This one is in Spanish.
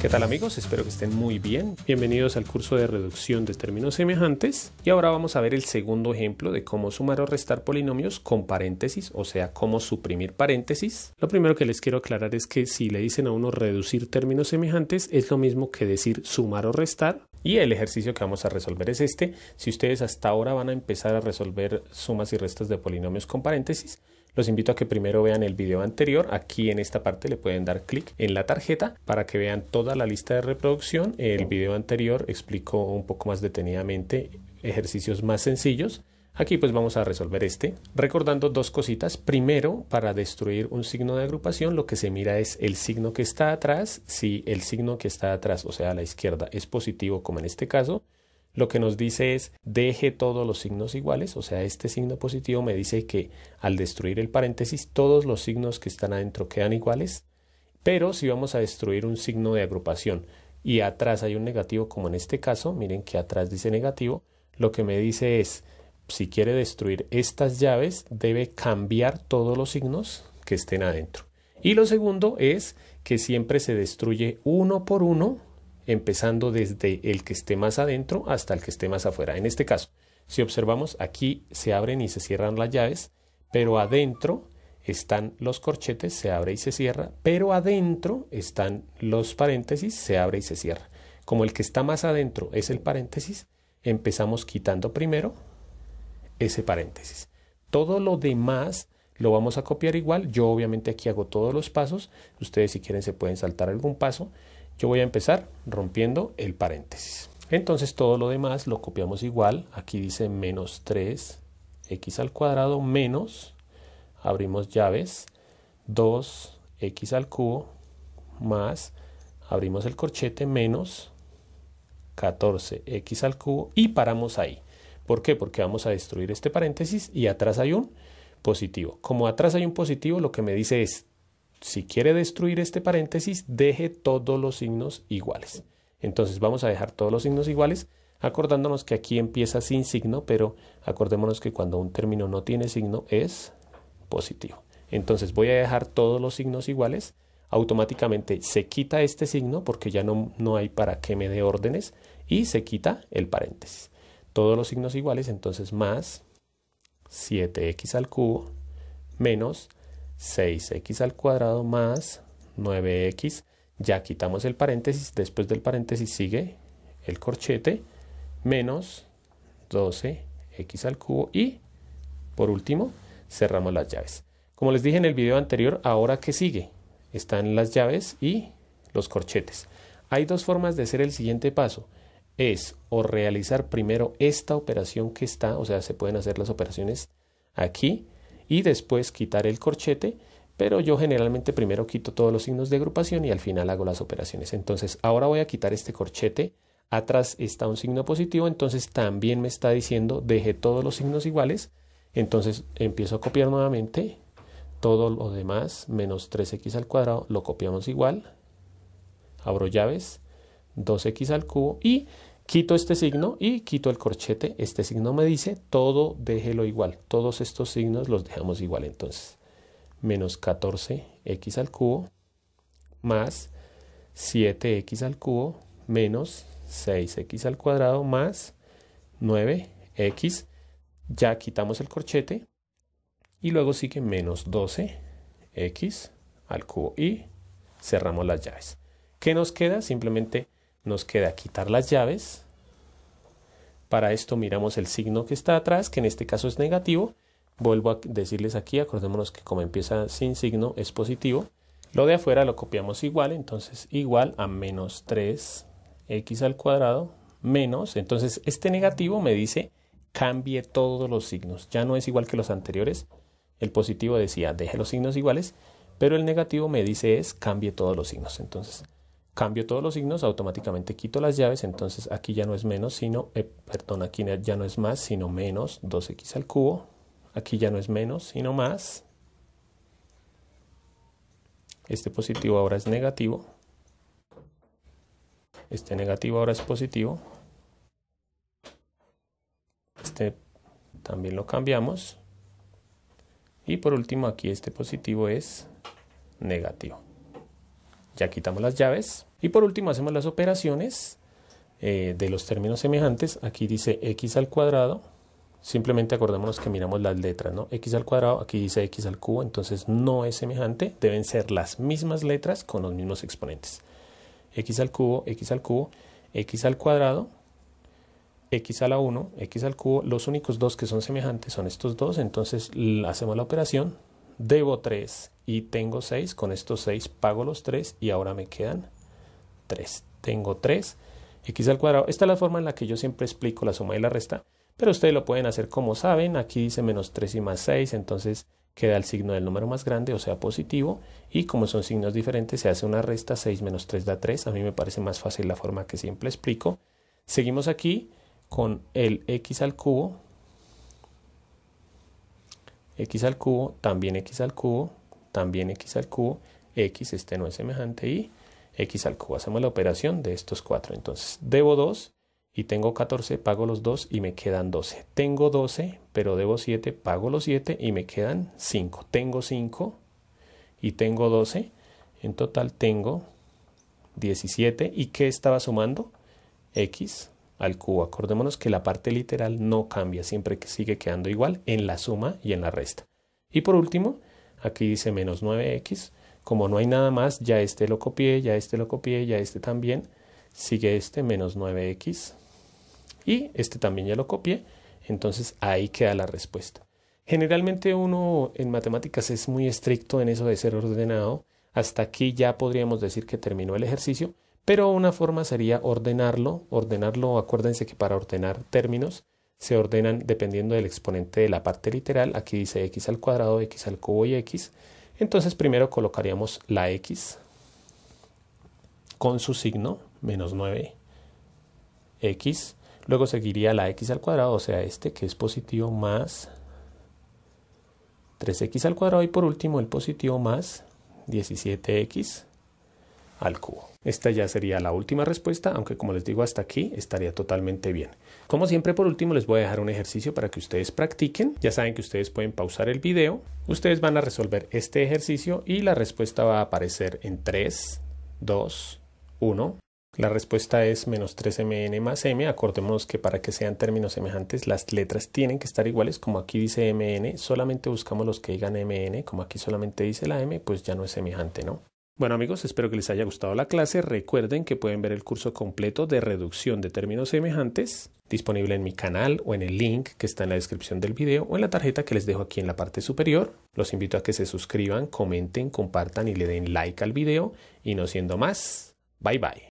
¿Qué tal amigos? Espero que estén muy bien. Bienvenidos al curso de reducción de términos semejantes y ahora vamos a ver el segundo ejemplo de cómo sumar o restar polinomios con paréntesis, o sea, cómo suprimir paréntesis. Lo primero que les quiero aclarar es que si le dicen a uno reducir términos semejantes es lo mismo que decir sumar o restar y el ejercicio que vamos a resolver es este. Si ustedes hasta ahora van a empezar a resolver sumas y restas de polinomios con paréntesis, los invito a que primero vean el video anterior. Aquí en esta parte le pueden dar clic en la tarjeta para que vean toda la lista de reproducción. El video anterior explicó un poco más detenidamente ejercicios más sencillos. Aquí pues vamos a resolver este, recordando dos cositas. Primero, para destruir un signo de agrupación, lo que se mira es el signo que está atrás. Si el signo que está atrás, o sea, a la izquierda, es positivo, como en este caso, lo que nos dice es deje todos los signos iguales, o sea, este signo positivo me dice que al destruir el paréntesis todos los signos que están adentro quedan iguales, pero si vamos a destruir un signo de agrupación y atrás hay un negativo como en este caso, miren que atrás dice negativo, lo que me dice es si quiere destruir estas llaves debe cambiar todos los signos que estén adentro. Y lo segundo es que siempre se destruye uno por uno empezando desde el que esté más adentro hasta el que esté más afuera. En este caso, si observamos, aquí se abren y se cierran las llaves, pero adentro están los corchetes, se abre y se cierra, pero adentro están los paréntesis, se abre y se cierra. Como el que está más adentro es el paréntesis, empezamos quitando primero ese paréntesis. Todo lo demás lo vamos a copiar igual. Yo obviamente aquí hago todos los pasos. Ustedes si quieren se pueden saltar algún paso. Yo voy a empezar rompiendo el paréntesis. Entonces todo lo demás lo copiamos igual. Aquí dice menos 3x al cuadrado menos, abrimos llaves, 2x al cubo más, abrimos el corchete menos 14x al cubo y paramos ahí. ¿Por qué? Porque vamos a destruir este paréntesis y atrás hay un positivo. Como atrás hay un positivo, lo que me dice es si quiere destruir este paréntesis, deje todos los signos iguales. Entonces vamos a dejar todos los signos iguales, acordándonos que aquí empieza sin signo, pero acordémonos que cuando un término no tiene signo es positivo. Entonces voy a dejar todos los signos iguales, automáticamente se quita este signo porque ya no, no hay para que me dé órdenes y se quita el paréntesis. Todos los signos iguales, entonces más 7x al cubo menos 6x al cuadrado más 9x. Ya quitamos el paréntesis, después del paréntesis sigue el corchete, menos 12x al cubo y, por último, cerramos las llaves. Como les dije en el video anterior, ahora que sigue, están las llaves y los corchetes. Hay dos formas de hacer el siguiente paso. Es o realizar primero esta operación que está, o sea, se pueden hacer las operaciones aquí, y después quitar el corchete, pero yo generalmente primero quito todos los signos de agrupación y al final hago las operaciones. Entonces ahora voy a quitar este corchete, atrás está un signo positivo, entonces también me está diciendo deje todos los signos iguales, entonces empiezo a copiar nuevamente todo lo demás menos 3x al cuadrado lo copiamos igual, abro llaves, 2x al cubo y Quito este signo y quito el corchete. Este signo me dice todo déjelo igual. Todos estos signos los dejamos igual entonces. Menos 14x al cubo más 7x al cubo menos 6x al cuadrado más 9x. Ya quitamos el corchete. Y luego sigue menos 12x al cubo. Y cerramos las llaves. ¿Qué nos queda? Simplemente nos queda quitar las llaves. Para esto miramos el signo que está atrás, que en este caso es negativo. Vuelvo a decirles aquí, acordémonos que como empieza sin signo es positivo. Lo de afuera lo copiamos igual, entonces igual a menos 3x al cuadrado menos. Entonces este negativo me dice cambie todos los signos. Ya no es igual que los anteriores. El positivo decía deje los signos iguales, pero el negativo me dice es cambie todos los signos. Entonces cambio todos los signos, automáticamente quito las llaves, entonces aquí ya no es menos, sino, eh, perdón, aquí ya no es más, sino menos 2x al cubo, aquí ya no es menos, sino más, este positivo ahora es negativo, este negativo ahora es positivo, este también lo cambiamos, y por último aquí este positivo es negativo. Ya quitamos las llaves. Y por último hacemos las operaciones eh, de los términos semejantes. Aquí dice x al cuadrado. Simplemente acordémonos que miramos las letras, ¿no? X al cuadrado, aquí dice X al cubo, entonces no es semejante. Deben ser las mismas letras con los mismos exponentes. X al cubo, X al cubo, X al cuadrado, X a la 1, X al cubo. Los únicos dos que son semejantes son estos dos, entonces hacemos la operación debo 3 y tengo 6, con estos 6 pago los 3 y ahora me quedan 3. Tengo 3, x al cuadrado. Esta es la forma en la que yo siempre explico la suma y la resta, pero ustedes lo pueden hacer como saben. Aquí dice menos 3 y más 6, entonces queda el signo del número más grande, o sea positivo, y como son signos diferentes se hace una resta, 6 menos 3 da 3, a mí me parece más fácil la forma que siempre explico. Seguimos aquí con el x al cubo, x al cubo, también x al cubo, también x al cubo, x, este no es semejante, y x al cubo. Hacemos la operación de estos cuatro. Entonces, debo 2 y tengo 14, pago los 2 y me quedan 12. Tengo 12, pero debo 7, pago los 7 y me quedan 5. Tengo 5 y tengo 12. En total tengo 17. ¿Y qué estaba sumando? X al cubo. Acordémonos que la parte literal no cambia, siempre que sigue quedando igual en la suma y en la resta. Y por último, aquí dice menos 9x. Como no hay nada más, ya este lo copié, ya este lo copié, ya este también. Sigue este menos 9x. Y este también ya lo copié. Entonces ahí queda la respuesta. Generalmente uno en matemáticas es muy estricto en eso de ser ordenado hasta aquí ya podríamos decir que terminó el ejercicio, pero una forma sería ordenarlo. Ordenarlo, acuérdense que para ordenar términos se ordenan dependiendo del exponente de la parte literal. Aquí dice x al cuadrado, x al cubo y x. Entonces primero colocaríamos la x con su signo, menos 9x. Luego seguiría la x al cuadrado, o sea, este que es positivo más 3x al cuadrado. Y por último el positivo más 17x al cubo. Esta ya sería la última respuesta, aunque como les digo hasta aquí estaría totalmente bien. Como siempre por último les voy a dejar un ejercicio para que ustedes practiquen. Ya saben que ustedes pueden pausar el video. Ustedes van a resolver este ejercicio y la respuesta va a aparecer en 3, 2, 1. La respuesta es menos 3mn más m. Acordémonos que para que sean términos semejantes, las letras tienen que estar iguales. Como aquí dice mn, solamente buscamos los que digan mn. Como aquí solamente dice la m, pues ya no es semejante, ¿no? Bueno amigos, espero que les haya gustado la clase. Recuerden que pueden ver el curso completo de reducción de términos semejantes disponible en mi canal o en el link que está en la descripción del video o en la tarjeta que les dejo aquí en la parte superior. Los invito a que se suscriban, comenten, compartan y le den like al video. Y no siendo más, bye bye.